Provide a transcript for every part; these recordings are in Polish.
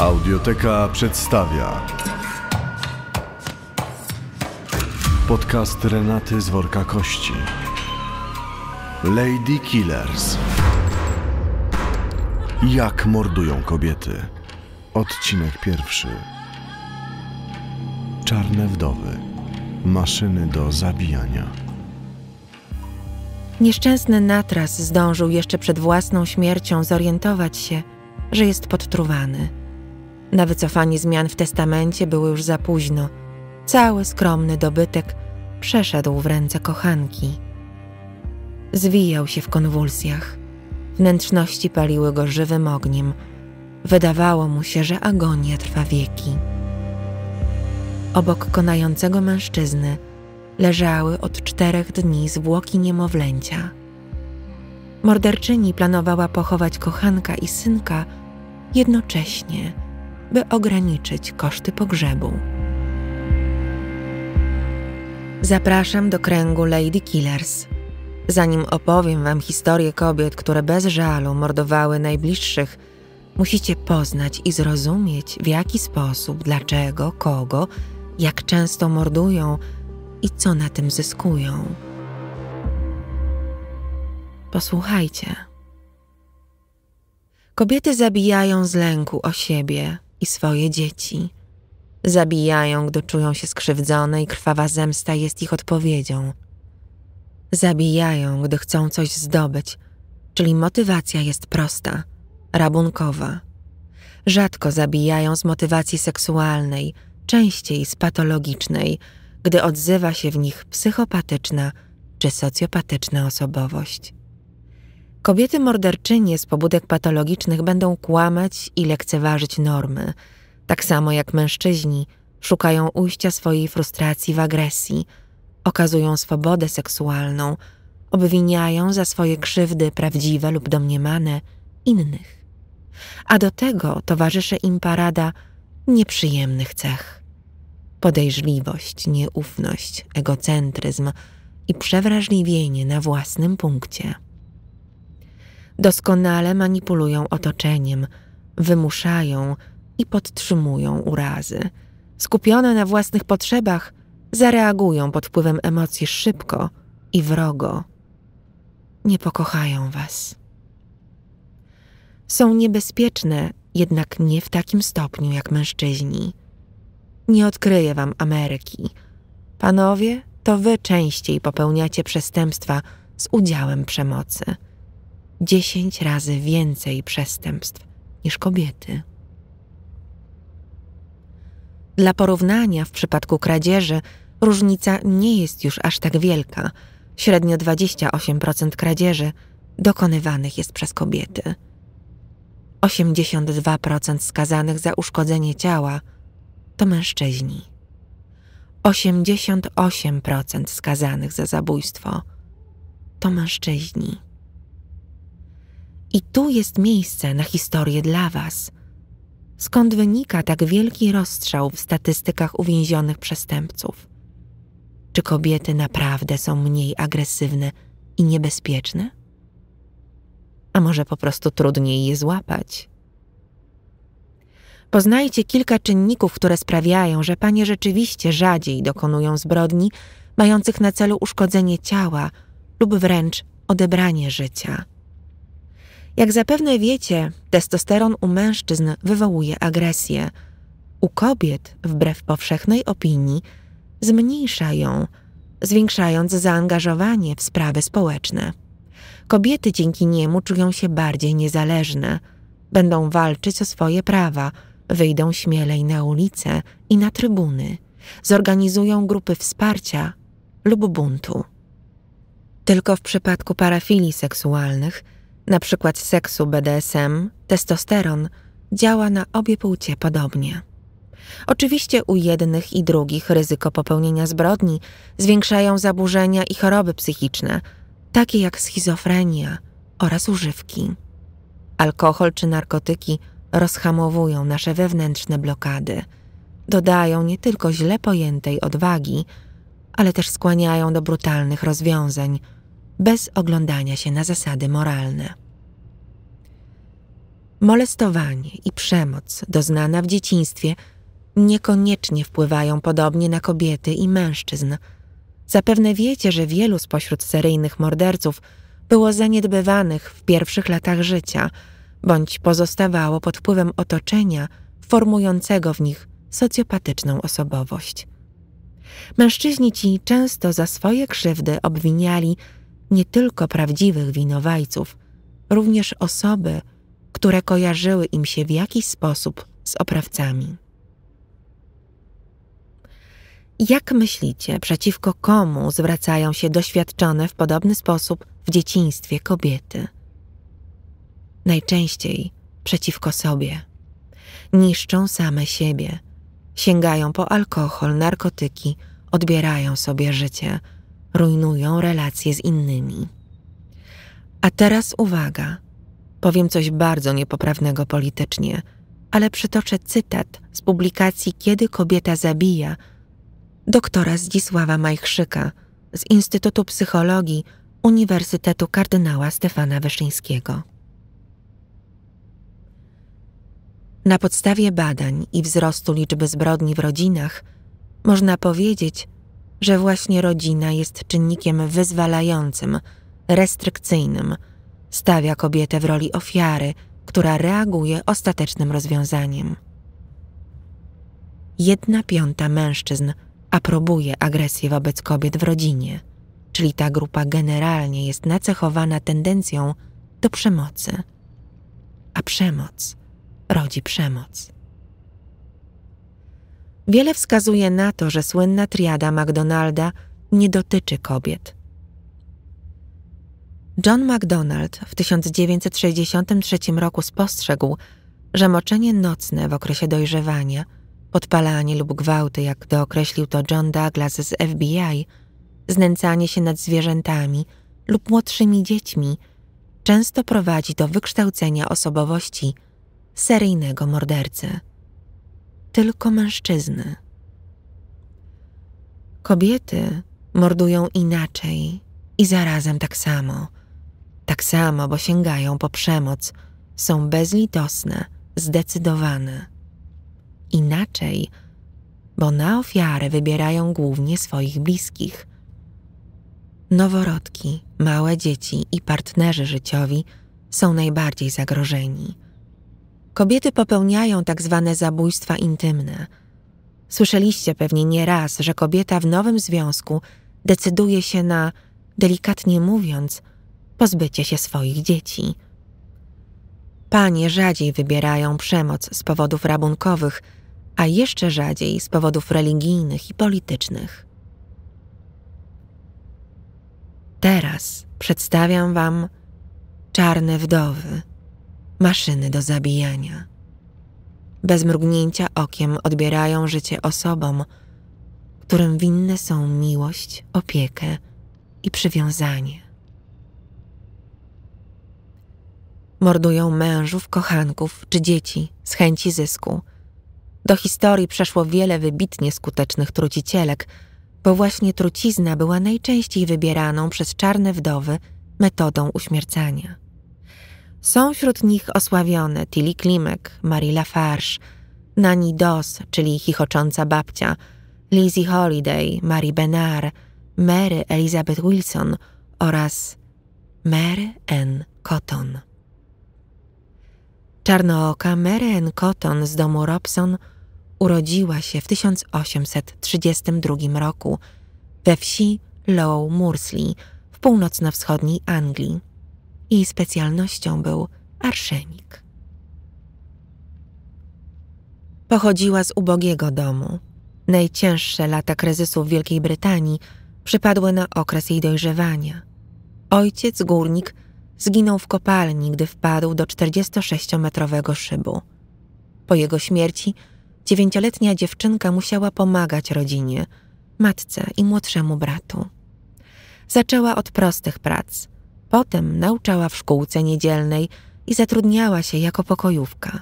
Audioteka przedstawia podcast Renaty z Worka Kości. Lady Killers. Jak mordują kobiety. Odcinek pierwszy. Czarne wdowy. Maszyny do zabijania. Nieszczęsny natras zdążył jeszcze przed własną śmiercią zorientować się, że jest podtruwany. Na wycofanie zmian w testamencie było już za późno. Cały skromny dobytek przeszedł w ręce kochanki. Zwijał się w konwulsjach. Wnętrzności paliły go żywym ogniem. Wydawało mu się, że agonia trwa wieki. Obok konającego mężczyzny leżały od czterech dni zwłoki niemowlęcia. Morderczyni planowała pochować kochanka i synka jednocześnie – by ograniczyć koszty pogrzebu. Zapraszam do kręgu Lady Killers. Zanim opowiem Wam historię kobiet, które bez żalu mordowały najbliższych, musicie poznać i zrozumieć, w jaki sposób, dlaczego, kogo, jak często mordują i co na tym zyskują. Posłuchajcie. Kobiety zabijają z lęku o siebie, i swoje dzieci. Zabijają, gdy czują się skrzywdzone i krwawa zemsta jest ich odpowiedzią. Zabijają, gdy chcą coś zdobyć, czyli motywacja jest prosta, rabunkowa. Rzadko zabijają z motywacji seksualnej, częściej z patologicznej, gdy odzywa się w nich psychopatyczna czy socjopatyczna osobowość. Kobiety morderczynie z pobudek patologicznych będą kłamać i lekceważyć normy, tak samo jak mężczyźni szukają ujścia swojej frustracji w agresji, okazują swobodę seksualną, obwiniają za swoje krzywdy prawdziwe lub domniemane innych. A do tego towarzyszy im parada nieprzyjemnych cech. Podejrzliwość, nieufność, egocentryzm i przewrażliwienie na własnym punkcie. Doskonale manipulują otoczeniem, wymuszają i podtrzymują urazy. Skupione na własnych potrzebach, zareagują pod wpływem emocji szybko i wrogo. Nie pokochają was. Są niebezpieczne, jednak nie w takim stopniu jak mężczyźni. Nie odkryję wam Ameryki. Panowie, to wy częściej popełniacie przestępstwa z udziałem przemocy. 10 razy więcej przestępstw niż kobiety. Dla porównania, w przypadku kradzieży różnica nie jest już aż tak wielka. Średnio 28% kradzieży dokonywanych jest przez kobiety. 82% skazanych za uszkodzenie ciała to mężczyźni. 88% skazanych za zabójstwo to mężczyźni. I tu jest miejsce na historię dla Was. Skąd wynika tak wielki rozstrzał w statystykach uwięzionych przestępców? Czy kobiety naprawdę są mniej agresywne i niebezpieczne? A może po prostu trudniej je złapać? Poznajcie kilka czynników, które sprawiają, że panie rzeczywiście rzadziej dokonują zbrodni mających na celu uszkodzenie ciała lub wręcz odebranie życia. Jak zapewne wiecie, testosteron u mężczyzn wywołuje agresję. U kobiet, wbrew powszechnej opinii, zmniejsza ją, zwiększając zaangażowanie w sprawy społeczne. Kobiety dzięki niemu czują się bardziej niezależne, będą walczyć o swoje prawa, wyjdą śmielej na ulice i na trybuny, zorganizują grupy wsparcia lub buntu. Tylko w przypadku parafilii seksualnych – np. seksu BDSM, testosteron, działa na obie płcie podobnie. Oczywiście u jednych i drugich ryzyko popełnienia zbrodni zwiększają zaburzenia i choroby psychiczne, takie jak schizofrenia oraz używki. Alkohol czy narkotyki rozhamowują nasze wewnętrzne blokady, dodają nie tylko źle pojętej odwagi, ale też skłaniają do brutalnych rozwiązań, bez oglądania się na zasady moralne. Molestowanie i przemoc doznana w dzieciństwie niekoniecznie wpływają podobnie na kobiety i mężczyzn. Zapewne wiecie, że wielu spośród seryjnych morderców było zaniedbywanych w pierwszych latach życia bądź pozostawało pod wpływem otoczenia formującego w nich socjopatyczną osobowość. Mężczyźni ci często za swoje krzywdy obwiniali nie tylko prawdziwych winowajców, również osoby, które kojarzyły im się w jakiś sposób z oprawcami. Jak myślicie, przeciwko komu zwracają się doświadczone w podobny sposób w dzieciństwie kobiety? Najczęściej przeciwko sobie. Niszczą same siebie, sięgają po alkohol, narkotyki, odbierają sobie życie, rujnują relacje z innymi. A teraz uwaga – Powiem coś bardzo niepoprawnego politycznie, ale przytoczę cytat z publikacji Kiedy kobieta zabija doktora Zdzisława Majchrzyka z Instytutu Psychologii Uniwersytetu Kardynała Stefana Wyszyńskiego. Na podstawie badań i wzrostu liczby zbrodni w rodzinach można powiedzieć, że właśnie rodzina jest czynnikiem wyzwalającym, restrykcyjnym – Stawia kobietę w roli ofiary, która reaguje ostatecznym rozwiązaniem. Jedna piąta mężczyzn aprobuje agresję wobec kobiet w rodzinie, czyli ta grupa generalnie jest nacechowana tendencją do przemocy. A przemoc rodzi przemoc. Wiele wskazuje na to, że słynna triada McDonalda nie dotyczy kobiet – John MacDonald w 1963 roku spostrzegł, że moczenie nocne w okresie dojrzewania, podpalanie lub gwałty, jak dookreślił to John Douglas z FBI, znęcanie się nad zwierzętami lub młodszymi dziećmi często prowadzi do wykształcenia osobowości seryjnego mordercy. Tylko mężczyzny. Kobiety mordują inaczej i zarazem tak samo – tak samo, bo sięgają po przemoc, są bezlitosne, zdecydowane. Inaczej, bo na ofiarę wybierają głównie swoich bliskich. Noworodki, małe dzieci i partnerzy życiowi są najbardziej zagrożeni. Kobiety popełniają tak zwane zabójstwa intymne. Słyszeliście pewnie nieraz, że kobieta w nowym związku decyduje się na, delikatnie mówiąc, pozbycie się swoich dzieci. Panie rzadziej wybierają przemoc z powodów rabunkowych, a jeszcze rzadziej z powodów religijnych i politycznych. Teraz przedstawiam Wam czarne wdowy, maszyny do zabijania. Bez mrugnięcia okiem odbierają życie osobom, którym winne są miłość, opiekę i przywiązanie. Mordują mężów, kochanków czy dzieci z chęci zysku. Do historii przeszło wiele wybitnie skutecznych trucicielek, bo właśnie trucizna była najczęściej wybieraną przez czarne wdowy metodą uśmiercania. Są wśród nich osławione Tilly Klimek, Marie Lafarge, Nani Dos, czyli chichocząca babcia, Lizzie Holiday, Marie Benar, Mary Elizabeth Wilson oraz Mary Ann Cotton. Czarnooka Mary Cotton z domu Robson urodziła się w 1832 roku we wsi Low Mursley w północno-wschodniej Anglii. Jej specjalnością był arszenik. Pochodziła z ubogiego domu. Najcięższe lata kryzysu w Wielkiej Brytanii przypadły na okres jej dojrzewania. Ojciec, górnik, Zginął w kopalni, gdy wpadł do 46-metrowego szybu. Po jego śmierci dziewięcioletnia dziewczynka musiała pomagać rodzinie, matce i młodszemu bratu. Zaczęła od prostych prac. Potem nauczała w szkółce niedzielnej i zatrudniała się jako pokojówka.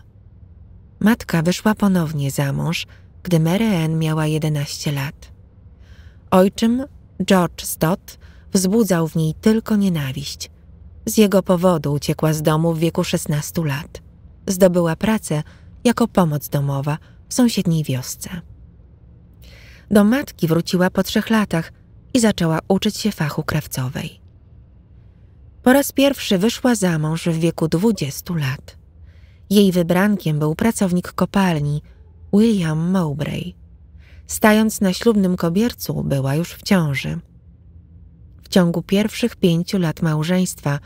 Matka wyszła ponownie za mąż, gdy Mary Ann miała 11 lat. Ojczym, George Stott, wzbudzał w niej tylko nienawiść – z jego powodu uciekła z domu w wieku 16 lat. Zdobyła pracę jako pomoc domowa w sąsiedniej wiosce. Do matki wróciła po trzech latach i zaczęła uczyć się fachu krawcowej. Po raz pierwszy wyszła za mąż w wieku 20 lat. Jej wybrankiem był pracownik kopalni William Mowbray. Stając na ślubnym kobiercu, była już w ciąży. W ciągu pierwszych pięciu lat małżeństwa –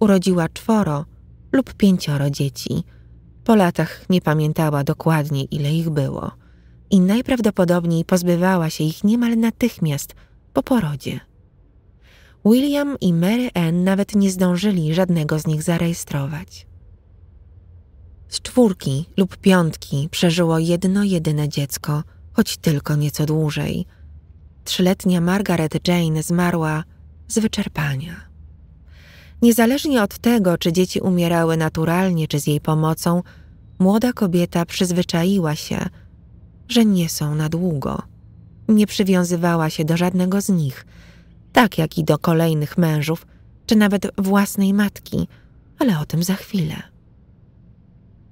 urodziła czworo lub pięcioro dzieci. Po latach nie pamiętała dokładnie, ile ich było i najprawdopodobniej pozbywała się ich niemal natychmiast po porodzie. William i Mary Ann nawet nie zdążyli żadnego z nich zarejestrować. Z czwórki lub piątki przeżyło jedno jedyne dziecko, choć tylko nieco dłużej. Trzyletnia Margaret Jane zmarła z wyczerpania. Niezależnie od tego, czy dzieci umierały naturalnie, czy z jej pomocą, młoda kobieta przyzwyczaiła się, że nie są na długo. Nie przywiązywała się do żadnego z nich, tak jak i do kolejnych mężów, czy nawet własnej matki, ale o tym za chwilę.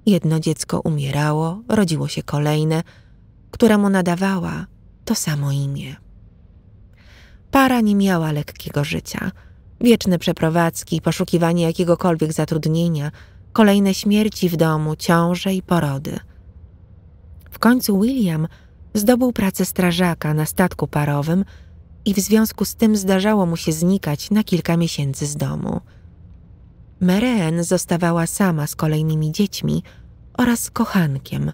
Jedno dziecko umierało, rodziło się kolejne, któremu nadawała to samo imię. Para nie miała lekkiego życia – Wieczne przeprowadzki, poszukiwanie jakiegokolwiek zatrudnienia, kolejne śmierci w domu, ciąże i porody. W końcu William zdobył pracę strażaka na statku parowym i w związku z tym zdarzało mu się znikać na kilka miesięcy z domu. Mereen zostawała sama z kolejnymi dziećmi oraz kochankiem,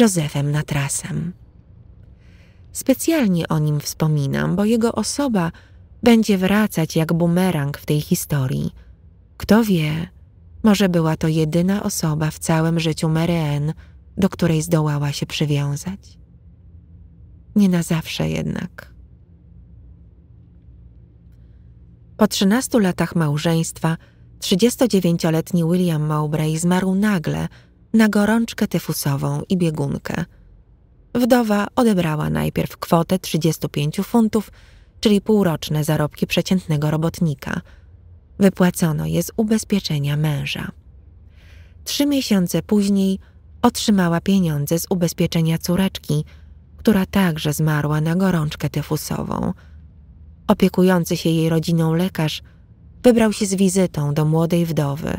Józefem Natrasem. Specjalnie o nim wspominam, bo jego osoba – będzie wracać jak bumerang w tej historii. Kto wie, może była to jedyna osoba w całym życiu Maryanne, do której zdołała się przywiązać. Nie na zawsze jednak. Po trzynastu latach małżeństwa 39-letni William Mowbray zmarł nagle na gorączkę tyfusową i biegunkę. Wdowa odebrała najpierw kwotę 35 funtów, czyli półroczne zarobki przeciętnego robotnika. Wypłacono je z ubezpieczenia męża. Trzy miesiące później otrzymała pieniądze z ubezpieczenia córeczki, która także zmarła na gorączkę tyfusową. Opiekujący się jej rodziną lekarz wybrał się z wizytą do młodej wdowy.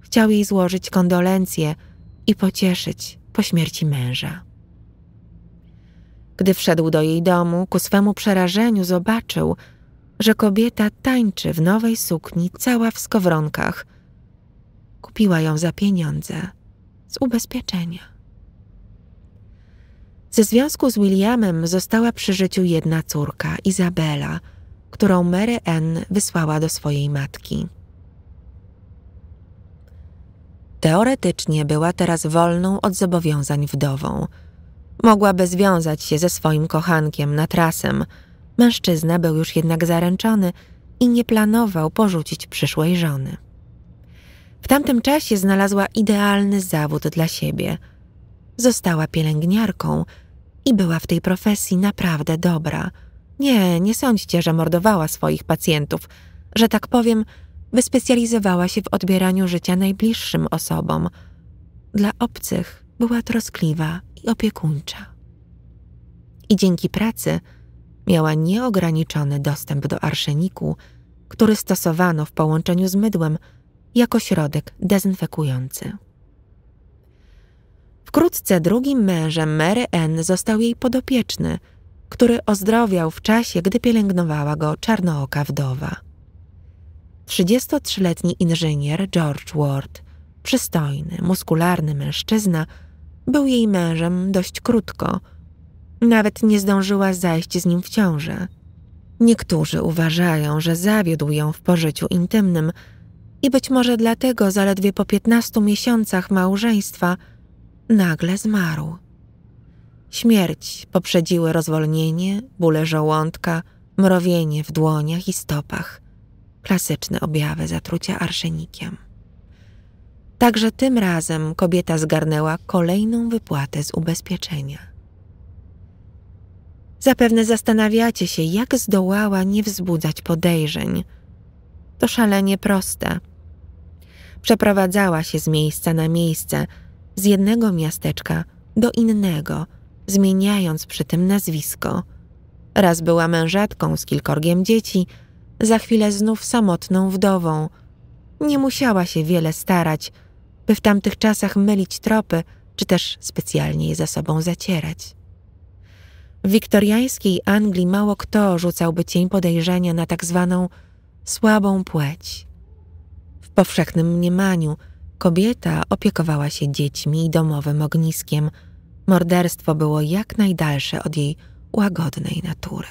Chciał jej złożyć kondolencje i pocieszyć po śmierci męża. Gdy wszedł do jej domu, ku swemu przerażeniu zobaczył, że kobieta tańczy w nowej sukni, cała w skowronkach. Kupiła ją za pieniądze, z ubezpieczenia. Ze związku z Williamem została przy życiu jedna córka, Izabela, którą Mary Ann wysłała do swojej matki. Teoretycznie była teraz wolną od zobowiązań wdową – Mogłaby związać się ze swoim kochankiem na trasę. Mężczyzna był już jednak zaręczony i nie planował porzucić przyszłej żony. W tamtym czasie znalazła idealny zawód dla siebie. Została pielęgniarką i była w tej profesji naprawdę dobra. Nie, nie sądźcie, że mordowała swoich pacjentów, że tak powiem, wyspecjalizowała się w odbieraniu życia najbliższym osobom. Dla obcych była troskliwa, i opiekuńcza. I dzięki pracy miała nieograniczony dostęp do arszeniku, który stosowano w połączeniu z mydłem jako środek dezynfekujący. Wkrótce drugim mężem Mary N. został jej podopieczny, który ozdrowiał w czasie, gdy pielęgnowała go czarnooka wdowa. 33-letni inżynier George Ward, przystojny, muskularny mężczyzna – był jej mężem dość krótko. Nawet nie zdążyła zajść z nim w ciążę. Niektórzy uważają, że zawiódł ją w pożyciu intymnym i być może dlatego zaledwie po 15 miesiącach małżeństwa nagle zmarł. Śmierć poprzedziły rozwolnienie, bóle żołądka, mrowienie w dłoniach i stopach. Klasyczne objawy zatrucia arszenikiem. Także tym razem kobieta zgarnęła kolejną wypłatę z ubezpieczenia. Zapewne zastanawiacie się, jak zdołała nie wzbudzać podejrzeń. To szalenie proste. Przeprowadzała się z miejsca na miejsce, z jednego miasteczka do innego, zmieniając przy tym nazwisko. Raz była mężatką z kilkorgiem dzieci, za chwilę znów samotną wdową. Nie musiała się wiele starać, by w tamtych czasach mylić tropy, czy też specjalnie je za sobą zacierać. W wiktoriańskiej Anglii mało kto rzucałby cień podejrzenia na tak zwaną słabą płeć. W powszechnym mniemaniu kobieta opiekowała się dziećmi i domowym ogniskiem. Morderstwo było jak najdalsze od jej łagodnej natury.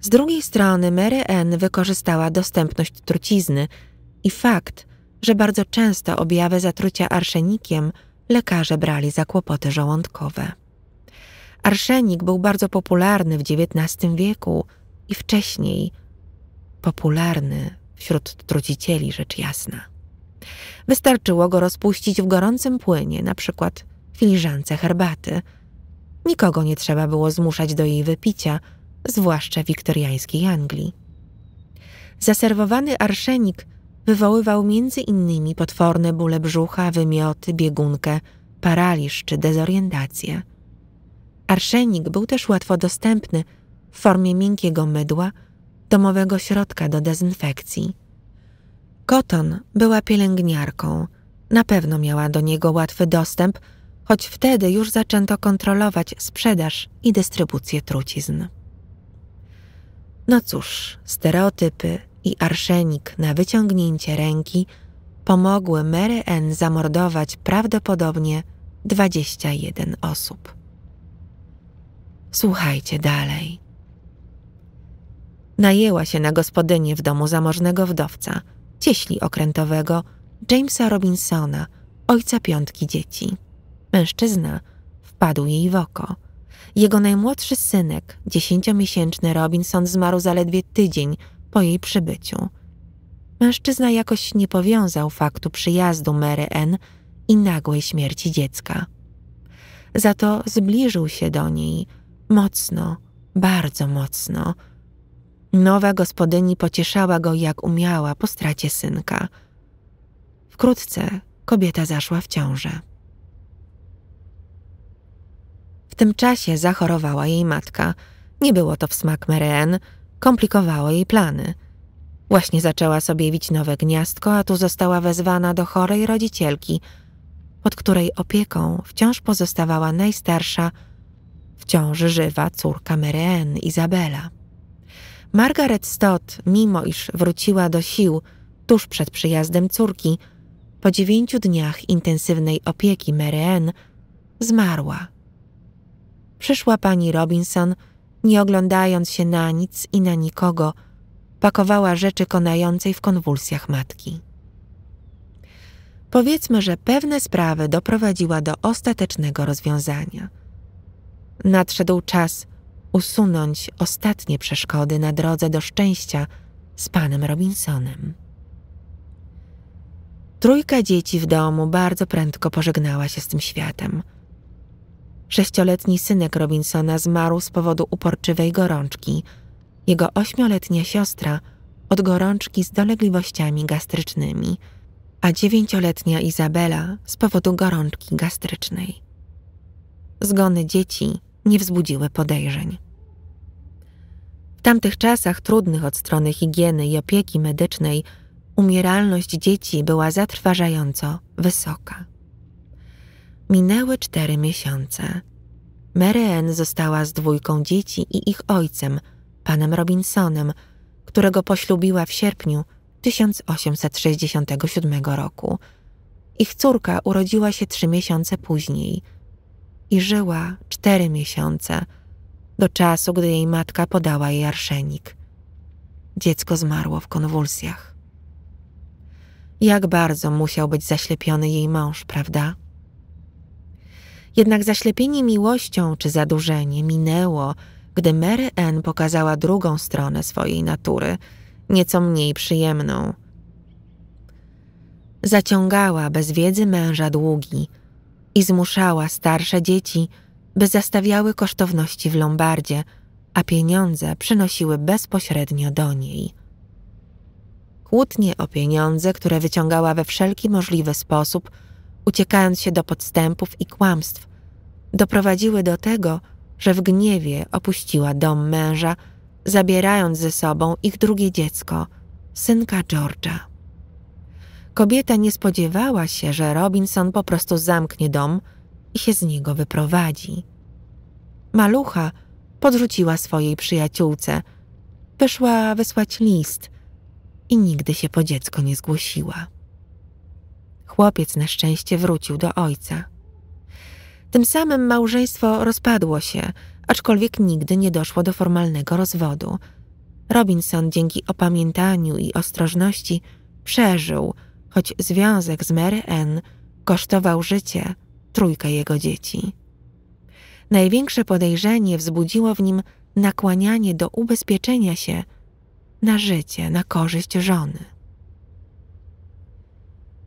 Z drugiej strony Mary Ann wykorzystała dostępność trucizny i fakt, że bardzo często objawy zatrucia arszenikiem lekarze brali za kłopoty żołądkowe. Arszenik był bardzo popularny w XIX wieku i wcześniej popularny wśród trucicieli, rzecz jasna. Wystarczyło go rozpuścić w gorącym płynie, na przykład filiżance herbaty. Nikogo nie trzeba było zmuszać do jej wypicia, zwłaszcza wiktoriańskiej Anglii. Zaserwowany arszenik – wywoływał m.in. potworne bóle brzucha, wymioty, biegunkę, paraliż czy dezorientację. Arszenik był też łatwo dostępny w formie miękkiego mydła, domowego środka do dezynfekcji. Koton była pielęgniarką. Na pewno miała do niego łatwy dostęp, choć wtedy już zaczęto kontrolować sprzedaż i dystrybucję trucizn. No cóż, stereotypy, i arszenik na wyciągnięcie ręki pomogły Mary N zamordować prawdopodobnie 21 osób. Słuchajcie dalej. Najęła się na gospodynię w domu zamożnego wdowca, cieśli okrętowego Jamesa Robinsona, ojca piątki dzieci. Mężczyzna wpadł jej w oko. Jego najmłodszy synek, dziesięciomiesięczny Robinson, zmarł zaledwie tydzień po jej przybyciu. Mężczyzna jakoś nie powiązał faktu przyjazdu Mary N i nagłej śmierci dziecka. Za to zbliżył się do niej mocno, bardzo mocno. Nowa gospodyni pocieszała go jak umiała po stracie synka. Wkrótce kobieta zaszła w ciążę. W tym czasie zachorowała jej matka. Nie było to w smak Meren, komplikowało jej plany. Właśnie zaczęła sobie wić nowe gniazdko, a tu została wezwana do chorej rodzicielki, pod której opieką wciąż pozostawała najstarsza, wciąż żywa córka Mereen, Izabela. Margaret Stott, mimo iż wróciła do sił tuż przed przyjazdem córki, po dziewięciu dniach intensywnej opieki Mereen zmarła. Przyszła pani Robinson – nie oglądając się na nic i na nikogo, pakowała rzeczy konającej w konwulsjach matki. Powiedzmy, że pewne sprawy doprowadziła do ostatecznego rozwiązania. Nadszedł czas usunąć ostatnie przeszkody na drodze do szczęścia z panem Robinsonem. Trójka dzieci w domu bardzo prędko pożegnała się z tym światem – Sześcioletni synek Robinsona zmarł z powodu uporczywej gorączki. Jego ośmioletnia siostra od gorączki z dolegliwościami gastrycznymi, a dziewięcioletnia Izabela z powodu gorączki gastrycznej. Zgony dzieci nie wzbudziły podejrzeń. W tamtych czasach trudnych od strony higieny i opieki medycznej umieralność dzieci była zatrważająco wysoka. Minęły cztery miesiące. Mary została z dwójką dzieci i ich ojcem, panem Robinsonem, którego poślubiła w sierpniu 1867 roku. Ich córka urodziła się trzy miesiące później i żyła cztery miesiące, do czasu, gdy jej matka podała jej arszenik. Dziecko zmarło w konwulsjach. Jak bardzo musiał być zaślepiony jej mąż, prawda? Jednak zaślepienie miłością czy zadurzenie minęło, gdy Mary Ann pokazała drugą stronę swojej natury, nieco mniej przyjemną. Zaciągała bez wiedzy męża długi i zmuszała starsze dzieci, by zastawiały kosztowności w lombardzie, a pieniądze przynosiły bezpośrednio do niej. Kłótnie o pieniądze, które wyciągała we wszelki możliwy sposób – uciekając się do podstępów i kłamstw, doprowadziły do tego, że w gniewie opuściła dom męża, zabierając ze sobą ich drugie dziecko, synka George'a. Kobieta nie spodziewała się, że Robinson po prostu zamknie dom i się z niego wyprowadzi. Malucha podrzuciła swojej przyjaciółce, wyszła wysłać list i nigdy się po dziecko nie zgłosiła. Chłopiec na szczęście wrócił do ojca. Tym samym małżeństwo rozpadło się, aczkolwiek nigdy nie doszło do formalnego rozwodu. Robinson dzięki opamiętaniu i ostrożności przeżył, choć związek z Mary Ann kosztował życie trójkę jego dzieci. Największe podejrzenie wzbudziło w nim nakłanianie do ubezpieczenia się na życie, na korzyść żony.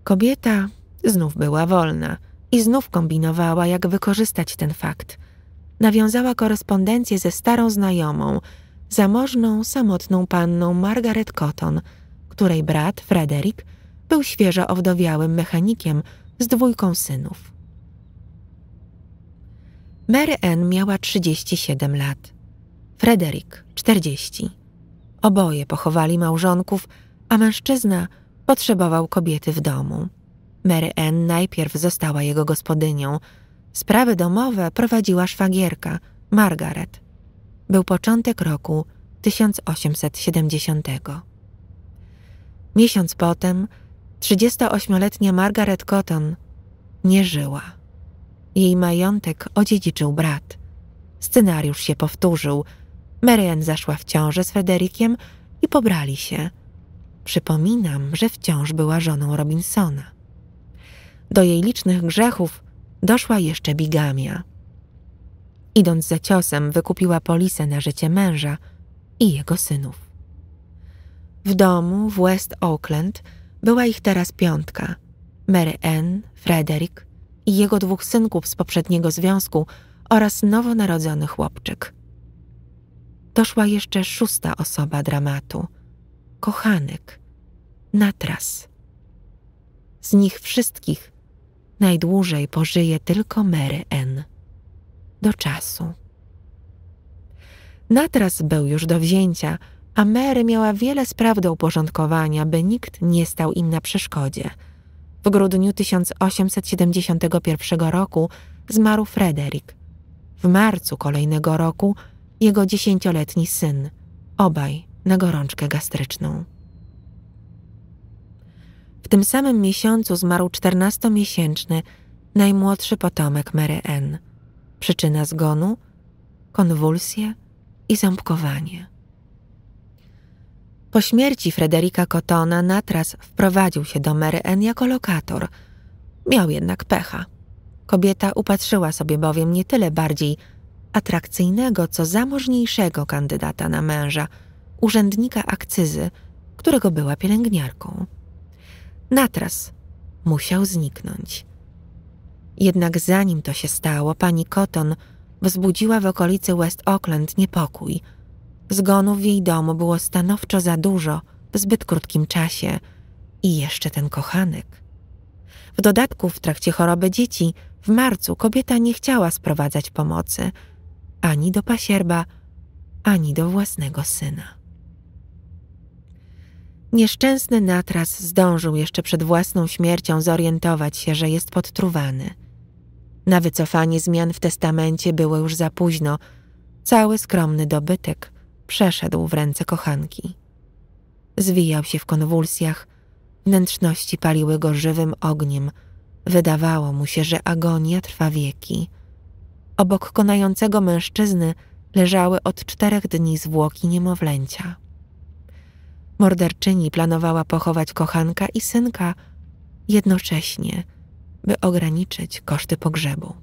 Kobieta znów była wolna i znów kombinowała, jak wykorzystać ten fakt. Nawiązała korespondencję ze starą znajomą, zamożną, samotną panną Margaret Cotton, której brat, Frederick, był świeżo owdowiałym mechanikiem z dwójką synów. Mary Ann miała 37 lat, Frederick 40. Oboje pochowali małżonków, a mężczyzna – Potrzebował kobiety w domu. Mary Ann najpierw została jego gospodynią. Sprawy domowe prowadziła szwagierka, Margaret. Był początek roku 1870. Miesiąc potem 38-letnia Margaret Cotton nie żyła. Jej majątek odziedziczył brat. Scenariusz się powtórzył. Marian zaszła w ciążę z Frederikiem i pobrali się – Przypominam, że wciąż była żoną Robinsona. Do jej licznych grzechów doszła jeszcze bigamia. Idąc za ciosem, wykupiła polisę na życie męża i jego synów. W domu w West Oakland była ich teraz piątka: Mary Ann, Frederick i jego dwóch synków z poprzedniego związku oraz nowonarodzony chłopczyk. Doszła jeszcze szósta osoba dramatu – kochanek, natras. Z nich wszystkich najdłużej pożyje tylko Mary N. Do czasu. Natras był już do wzięcia, a Mary miała wiele spraw do uporządkowania, by nikt nie stał im na przeszkodzie. W grudniu 1871 roku zmarł Frederick. W marcu kolejnego roku jego dziesięcioletni syn. Obaj na gorączkę gastryczną. W tym samym miesiącu zmarł 14-miesięczny, najmłodszy potomek Mary N. Przyczyna zgonu konwulsje i ząbkowanie. Po śmierci Frederika Cottona natras wprowadził się do Mary N jako lokator. Miał jednak pecha. Kobieta upatrzyła sobie bowiem nie tyle bardziej atrakcyjnego, co zamożniejszego kandydata na męża – urzędnika akcyzy, którego była pielęgniarką. Natras musiał zniknąć. Jednak zanim to się stało, pani Cotton wzbudziła w okolicy West Auckland niepokój. Zgonów w jej domu było stanowczo za dużo w zbyt krótkim czasie i jeszcze ten kochanek. W dodatku w trakcie choroby dzieci w marcu kobieta nie chciała sprowadzać pomocy ani do pasierba, ani do własnego syna. Nieszczęsny natras zdążył jeszcze przed własną śmiercią zorientować się, że jest podtruwany. Na wycofanie zmian w testamencie było już za późno. Cały skromny dobytek przeszedł w ręce kochanki. Zwijał się w konwulsjach, wnętrzności paliły go żywym ogniem. Wydawało mu się, że agonia trwa wieki. Obok konającego mężczyzny leżały od czterech dni zwłoki niemowlęcia. Morderczyni planowała pochować kochanka i synka jednocześnie, by ograniczyć koszty pogrzebu.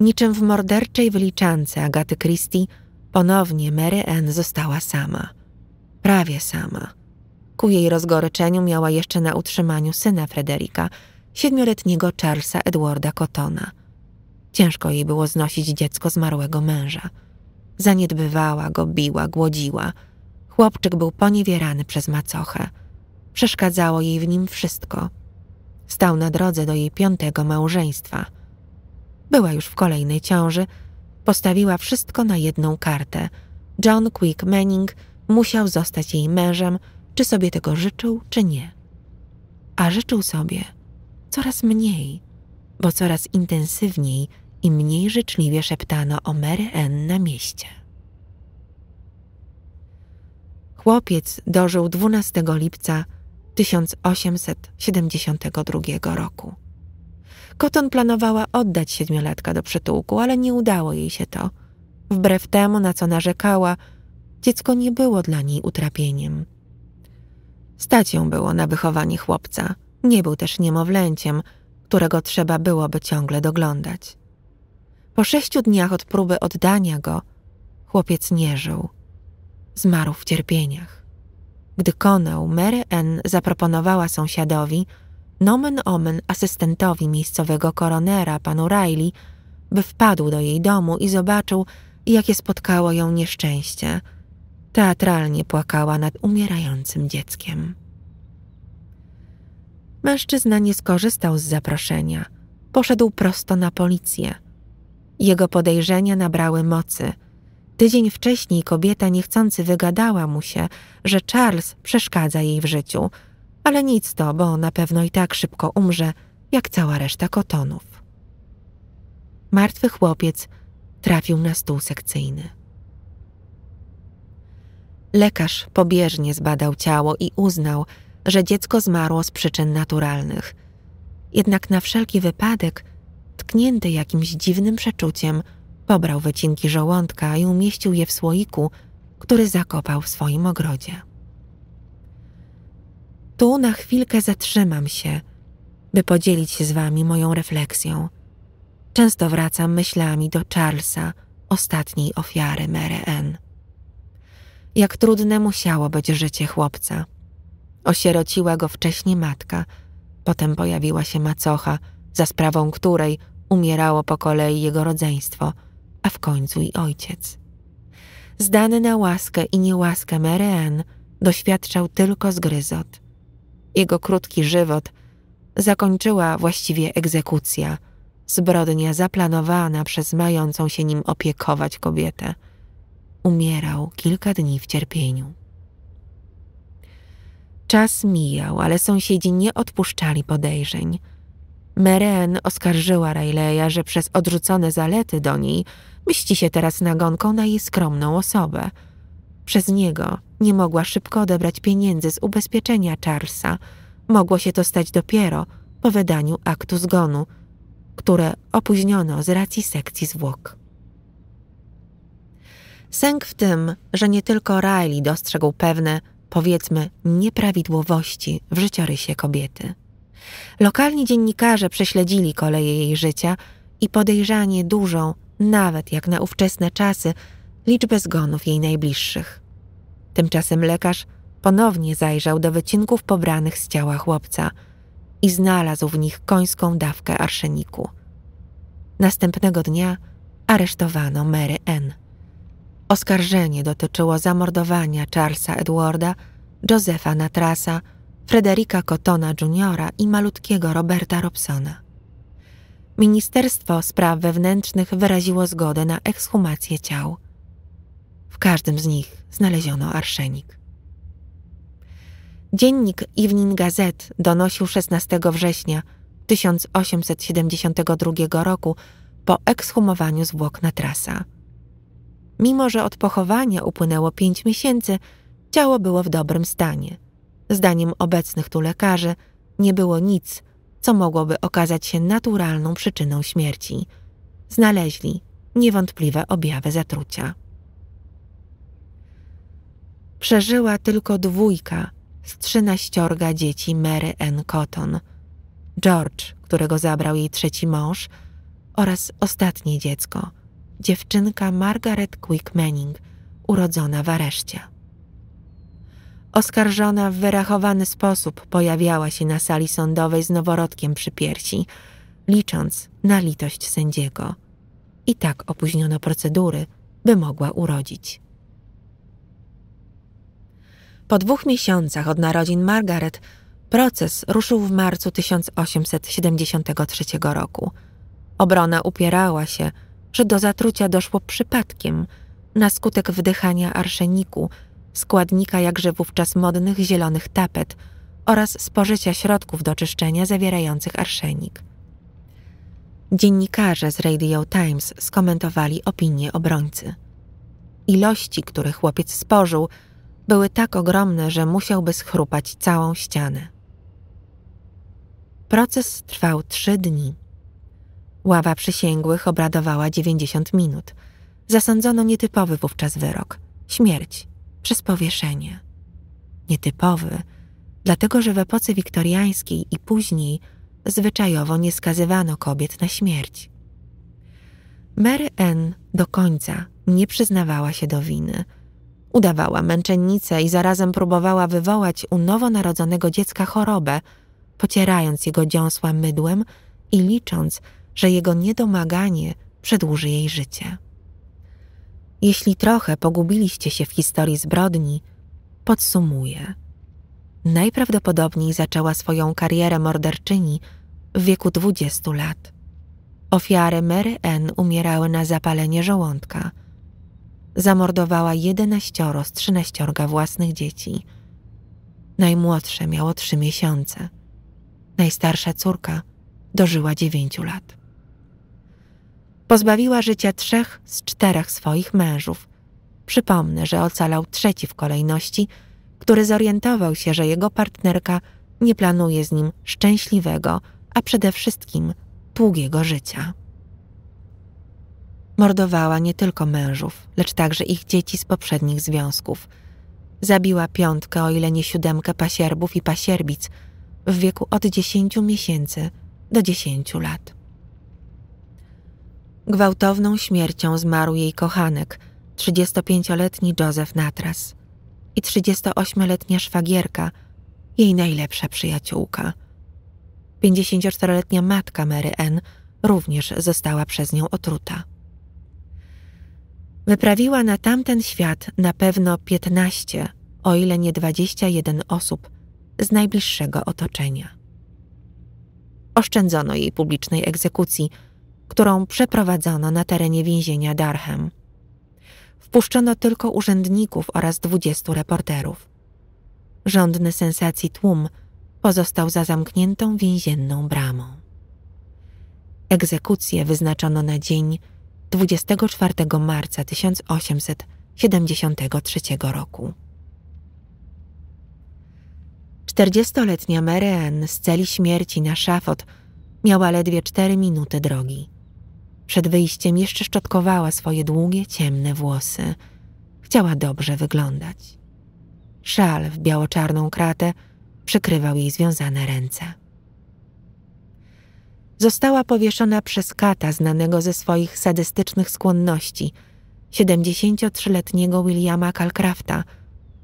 Niczym w morderczej wyliczance Agaty Christie, ponownie Mary Ann została sama. Prawie sama. Ku jej rozgoryczeniu miała jeszcze na utrzymaniu syna Frederika, siedmioletniego Charlesa Edwarda Cottona. Ciężko jej było znosić dziecko zmarłego męża – Zaniedbywała go, biła, głodziła. Chłopczyk był poniewierany przez macochę. Przeszkadzało jej w nim wszystko. Stał na drodze do jej piątego małżeństwa. Była już w kolejnej ciąży. Postawiła wszystko na jedną kartę. John Quick Manning musiał zostać jej mężem, czy sobie tego życzył, czy nie. A życzył sobie coraz mniej, bo coraz intensywniej – i mniej życzliwie szeptano o Mary N na mieście. Chłopiec dożył 12 lipca 1872 roku. Koton planowała oddać siedmiolatka do przytułku, ale nie udało jej się to. Wbrew temu, na co narzekała, dziecko nie było dla niej utrapieniem. Stać ją było na wychowanie chłopca. Nie był też niemowlęciem, którego trzeba byłoby ciągle doglądać. Po sześciu dniach od próby oddania go, chłopiec nie żył. Zmarł w cierpieniach. Gdy konał, Mary Ann zaproponowała sąsiadowi, nomen omen asystentowi miejscowego koronera, panu Riley, by wpadł do jej domu i zobaczył, jakie spotkało ją nieszczęście. Teatralnie płakała nad umierającym dzieckiem. Mężczyzna nie skorzystał z zaproszenia. Poszedł prosto na policję – jego podejrzenia nabrały mocy. Tydzień wcześniej kobieta niechcący wygadała mu się, że Charles przeszkadza jej w życiu, ale nic to, bo na pewno i tak szybko umrze, jak cała reszta kotonów. Martwy chłopiec trafił na stół sekcyjny. Lekarz pobieżnie zbadał ciało i uznał, że dziecko zmarło z przyczyn naturalnych. Jednak na wszelki wypadek dotknięty jakimś dziwnym przeczuciem, pobrał wycinki żołądka i umieścił je w słoiku, który zakopał w swoim ogrodzie. Tu na chwilkę zatrzymam się, by podzielić się z wami moją refleksją. Często wracam myślami do Charlesa, ostatniej ofiary Mary N. Jak trudne musiało być życie chłopca. Osierociła go wcześniej matka, potem pojawiła się macocha, za sprawą której umierało po kolei jego rodzeństwo, a w końcu i ojciec. Zdany na łaskę i niełaskę Merian doświadczał tylko zgryzot. Jego krótki żywot zakończyła właściwie egzekucja, zbrodnia zaplanowana przez mającą się nim opiekować kobietę. Umierał kilka dni w cierpieniu. Czas mijał, ale sąsiedzi nie odpuszczali podejrzeń – Meren oskarżyła Rayleigha, że przez odrzucone zalety do niej mści się teraz nagonką na jej skromną osobę. Przez niego nie mogła szybko odebrać pieniędzy z ubezpieczenia Charlesa. Mogło się to stać dopiero po wydaniu aktu zgonu, które opóźniono z racji sekcji zwłok. Sęk w tym, że nie tylko Riley dostrzegł pewne, powiedzmy, nieprawidłowości w życiorysie kobiety – Lokalni dziennikarze prześledzili koleje jej życia i podejrzanie dużą, nawet jak na ówczesne czasy, liczbę zgonów jej najbliższych. Tymczasem lekarz ponownie zajrzał do wycinków pobranych z ciała chłopca i znalazł w nich końską dawkę arszeniku. Następnego dnia aresztowano Mary N. Oskarżenie dotyczyło zamordowania Charlesa Edwarda, Josefa Natrasa, Frederika Cottona Jr. i malutkiego Roberta Robsona. Ministerstwo Spraw Wewnętrznych wyraziło zgodę na ekshumację ciał. W każdym z nich znaleziono arszenik. Dziennik Evening Gazette donosił 16 września 1872 roku po ekshumowaniu zwłok na trasa. Mimo, że od pochowania upłynęło pięć miesięcy, ciało było w dobrym stanie zdaniem obecnych tu lekarzy, nie było nic, co mogłoby okazać się naturalną przyczyną śmierci. Znaleźli niewątpliwe objawy zatrucia. Przeżyła tylko dwójka z trzynaściorga dzieci Mary N. Cotton, George, którego zabrał jej trzeci mąż oraz ostatnie dziecko, dziewczynka Margaret Quick Manning, urodzona w areszcie. Oskarżona w wyrachowany sposób pojawiała się na sali sądowej z noworodkiem przy piersi, licząc na litość sędziego. I tak opóźniono procedury, by mogła urodzić. Po dwóch miesiącach od narodzin Margaret proces ruszył w marcu 1873 roku. Obrona upierała się, że do zatrucia doszło przypadkiem na skutek wdychania arszeniku – składnika jakże wówczas modnych zielonych tapet oraz spożycia środków do czyszczenia zawierających arszenik. Dziennikarze z Radio Times skomentowali opinię obrońcy. Ilości, które chłopiec spożył, były tak ogromne, że musiałby schrupać całą ścianę. Proces trwał trzy dni. Ława przysięgłych obradowała 90 minut. Zasądzono nietypowy wówczas wyrok śmierć przez powieszenie. Nietypowy, dlatego że w epoce wiktoriańskiej i później zwyczajowo nie skazywano kobiet na śmierć. Mary N. do końca nie przyznawała się do winy. Udawała męczennicę i zarazem próbowała wywołać u nowonarodzonego dziecka chorobę, pocierając jego dziąsła mydłem i licząc, że jego niedomaganie przedłuży jej życie. Jeśli trochę pogubiliście się w historii zbrodni, podsumuję. Najprawdopodobniej zaczęła swoją karierę morderczyni w wieku 20 lat. Ofiary Mary N. umierały na zapalenie żołądka. Zamordowała 11 z 13 własnych dzieci. Najmłodsze miało 3 miesiące. Najstarsza córka dożyła 9 lat pozbawiła życia trzech z czterech swoich mężów. Przypomnę, że ocalał trzeci w kolejności, który zorientował się, że jego partnerka nie planuje z nim szczęśliwego, a przede wszystkim długiego życia. Mordowała nie tylko mężów, lecz także ich dzieci z poprzednich związków. Zabiła piątkę, o ile nie siódemkę pasierbów i pasierbic w wieku od 10 miesięcy do 10 lat. Gwałtowną śmiercią zmarł jej kochanek, 35-letni Joseph Natras i 38-letnia szwagierka, jej najlepsza przyjaciółka. 54-letnia matka Mary N. również została przez nią otruta. Wyprawiła na tamten świat na pewno 15, o ile nie 21 osób z najbliższego otoczenia. Oszczędzono jej publicznej egzekucji – którą przeprowadzono na terenie więzienia Darham. Wpuszczono tylko urzędników oraz dwudziestu reporterów. Rządny sensacji tłum pozostał za zamkniętą więzienną bramą. Egzekucję wyznaczono na dzień 24 marca 1873 roku. 40-letnia Mary z celi śmierci na szafot miała ledwie cztery minuty drogi. Przed wyjściem jeszcze szczotkowała swoje długie, ciemne włosy. Chciała dobrze wyglądać. Szal w biało-czarną kratę przykrywał jej związane ręce. Została powieszona przez kata znanego ze swoich sadystycznych skłonności, 73-letniego Williama Calcrafta,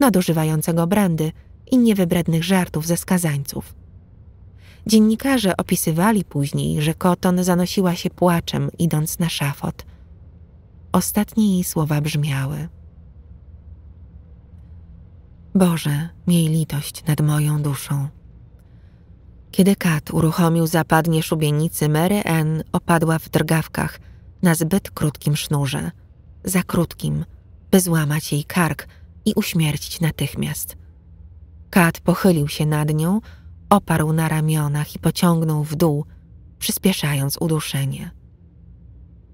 nadużywającego brandy i niewybrednych żartów ze skazańców. Dziennikarze opisywali później, że Koton zanosiła się płaczem, idąc na szafot. Ostatnie jej słowa brzmiały: Boże, miej litość nad moją duszą. Kiedy Kat uruchomił zapadnie szubienicy, Mary Ann opadła w drgawkach na zbyt krótkim sznurze. Za krótkim, by złamać jej kark i uśmiercić natychmiast. Kat pochylił się nad nią, oparł na ramionach i pociągnął w dół, przyspieszając uduszenie.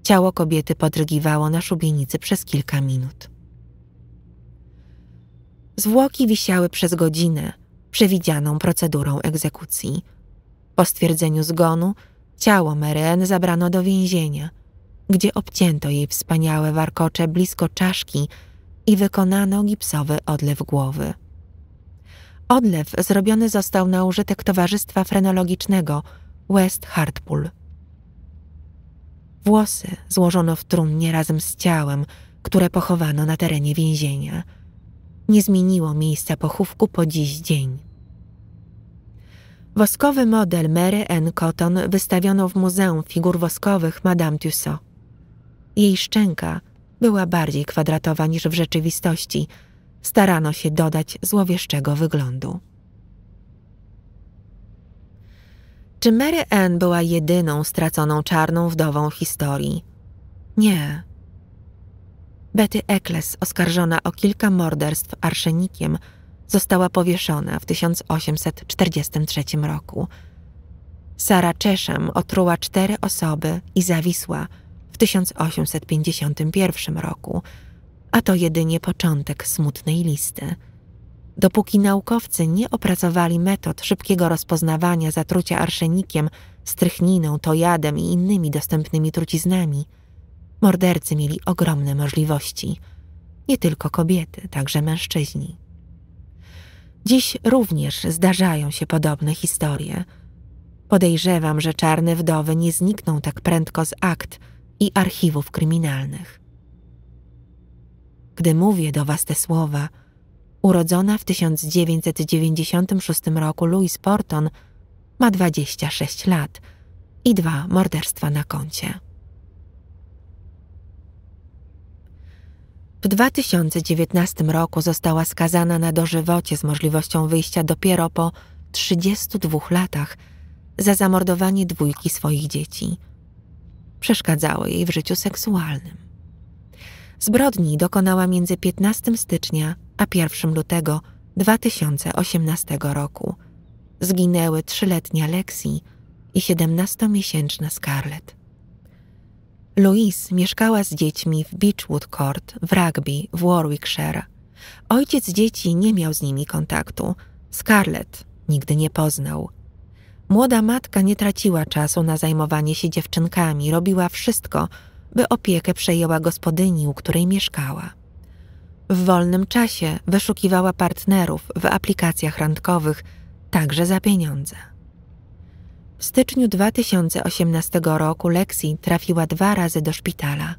Ciało kobiety podrygiwało na szubienicy przez kilka minut. Zwłoki wisiały przez godzinę, przewidzianą procedurą egzekucji. Po stwierdzeniu zgonu ciało Meryn zabrano do więzienia, gdzie obcięto jej wspaniałe warkocze blisko czaszki i wykonano gipsowy odlew głowy. Odlew zrobiony został na użytek Towarzystwa Frenologicznego West Hartpool. Włosy złożono w trumnie razem z ciałem, które pochowano na terenie więzienia. Nie zmieniło miejsca pochówku po dziś dzień. Woskowy model Mary N. Cotton wystawiono w Muzeum Figur Woskowych Madame Tussaud. Jej szczęka była bardziej kwadratowa niż w rzeczywistości – starano się dodać złowieszczego wyglądu. Czy Mary Ann była jedyną straconą czarną wdową w historii? Nie. Betty Eccles, oskarżona o kilka morderstw arszenikiem, została powieszona w 1843 roku. Sara Czeszem otruła cztery osoby i zawisła w 1851 roku – a to jedynie początek smutnej listy. Dopóki naukowcy nie opracowali metod szybkiego rozpoznawania zatrucia arszenikiem, strychniną, tojadem i innymi dostępnymi truciznami, mordercy mieli ogromne możliwości. Nie tylko kobiety, także mężczyźni. Dziś również zdarzają się podobne historie. Podejrzewam, że czarne wdowy nie znikną tak prędko z akt i archiwów kryminalnych gdy mówię do was te słowa. Urodzona w 1996 roku Louise Porton ma 26 lat i dwa morderstwa na koncie. W 2019 roku została skazana na dożywocie z możliwością wyjścia dopiero po 32 latach za zamordowanie dwójki swoich dzieci. Przeszkadzało jej w życiu seksualnym. Zbrodni dokonała między 15 stycznia a 1 lutego 2018 roku. Zginęły trzyletnia Lexi i 17-miesięczna Scarlett. Louise mieszkała z dziećmi w Beechwood Court w Rugby w Warwickshire. Ojciec dzieci nie miał z nimi kontaktu. Scarlett nigdy nie poznał. Młoda matka nie traciła czasu na zajmowanie się dziewczynkami, robiła wszystko, by opiekę przejęła gospodyni, u której mieszkała. W wolnym czasie wyszukiwała partnerów w aplikacjach randkowych, także za pieniądze. W styczniu 2018 roku Lexi trafiła dwa razy do szpitala.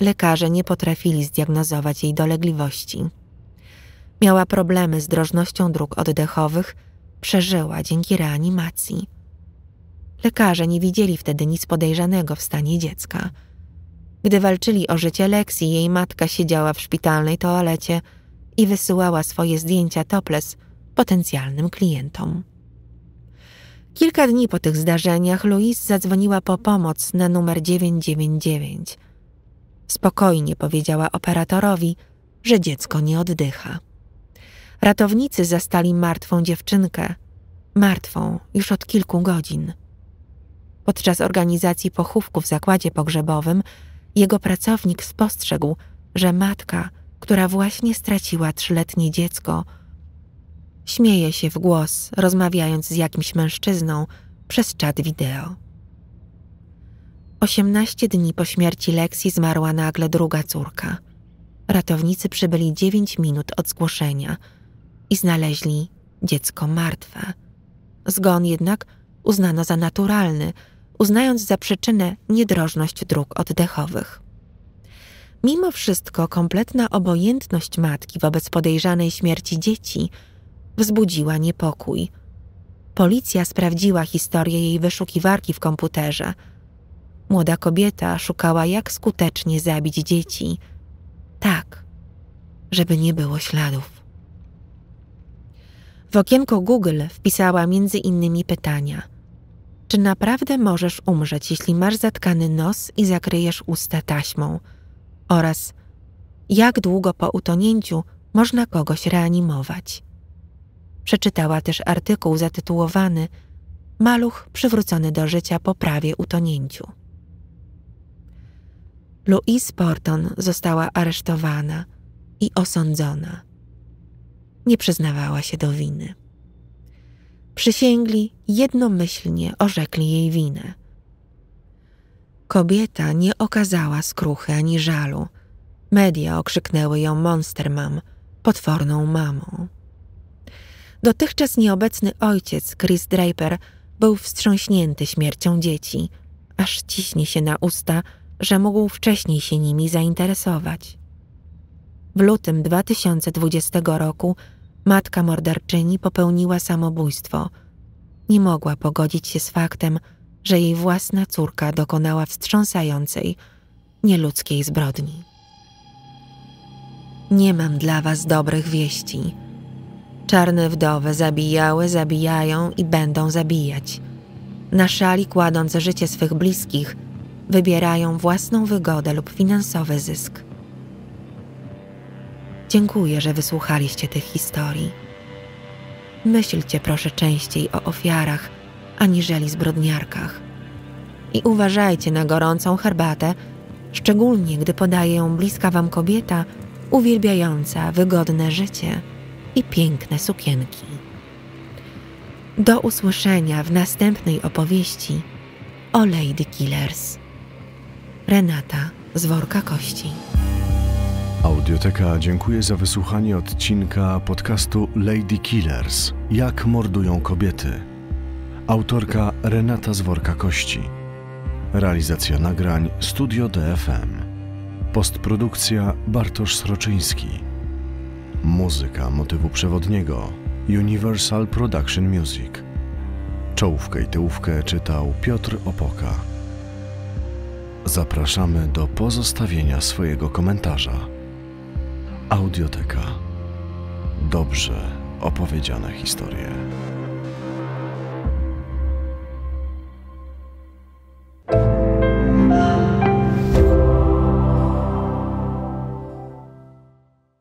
Lekarze nie potrafili zdiagnozować jej dolegliwości. Miała problemy z drożnością dróg oddechowych, przeżyła dzięki reanimacji. Lekarze nie widzieli wtedy nic podejrzanego w stanie dziecka – gdy walczyli o życie Lexi, jej matka siedziała w szpitalnej toalecie i wysyłała swoje zdjęcia topless potencjalnym klientom. Kilka dni po tych zdarzeniach Louise zadzwoniła po pomoc na numer 999. Spokojnie powiedziała operatorowi, że dziecko nie oddycha. Ratownicy zastali martwą dziewczynkę, martwą już od kilku godzin. Podczas organizacji pochówku w zakładzie pogrzebowym jego pracownik spostrzegł, że matka, która właśnie straciła trzyletnie dziecko, śmieje się w głos, rozmawiając z jakimś mężczyzną przez czat wideo. Osiemnaście dni po śmierci Lexi zmarła nagle druga córka. Ratownicy przybyli dziewięć minut od zgłoszenia i znaleźli dziecko martwe. Zgon jednak uznano za naturalny – uznając za przyczynę niedrożność dróg oddechowych. Mimo wszystko kompletna obojętność matki wobec podejrzanej śmierci dzieci wzbudziła niepokój. Policja sprawdziła historię jej wyszukiwarki w komputerze. Młoda kobieta szukała, jak skutecznie zabić dzieci. Tak, żeby nie było śladów. W okienko Google wpisała między innymi pytania – czy naprawdę możesz umrzeć, jeśli masz zatkany nos i zakryjesz usta taśmą? Oraz jak długo po utonięciu można kogoś reanimować? Przeczytała też artykuł zatytułowany Maluch przywrócony do życia po prawie utonięciu. Louise Porton została aresztowana i osądzona. Nie przyznawała się do winy. Przysięgli jednomyślnie orzekli jej winę. Kobieta nie okazała skruchy ani żalu. Media okrzyknęły ją monster mam, potworną mamą. Dotychczas nieobecny ojciec, Chris Draper, był wstrząśnięty śmiercią dzieci, aż ciśnie się na usta, że mógł wcześniej się nimi zainteresować. W lutym 2020 roku Matka morderczyni popełniła samobójstwo. Nie mogła pogodzić się z faktem, że jej własna córka dokonała wstrząsającej, nieludzkiej zbrodni. Nie mam dla was dobrych wieści. Czarne wdowy zabijały, zabijają i będą zabijać. Na szali kładąc życie swych bliskich, wybierają własną wygodę lub finansowy zysk. Dziękuję, że wysłuchaliście tych historii. Myślcie proszę częściej o ofiarach, aniżeli zbrodniarkach. I uważajcie na gorącą herbatę, szczególnie gdy podaje ją bliska wam kobieta uwielbiająca wygodne życie i piękne sukienki. Do usłyszenia w następnej opowieści o Lady Killers. Renata z worka kości. Audioteka dziękuję za wysłuchanie odcinka podcastu Lady Killers Jak mordują kobiety. Autorka Renata Zworka Kości. Realizacja nagrań Studio DFM. Postprodukcja Bartosz Sroczyński. Muzyka motywu przewodniego Universal Production Music. Czołówkę i tyłówkę czytał Piotr Opoka. Zapraszamy do pozostawienia swojego komentarza. Audioteka. Dobrze opowiedziane historie.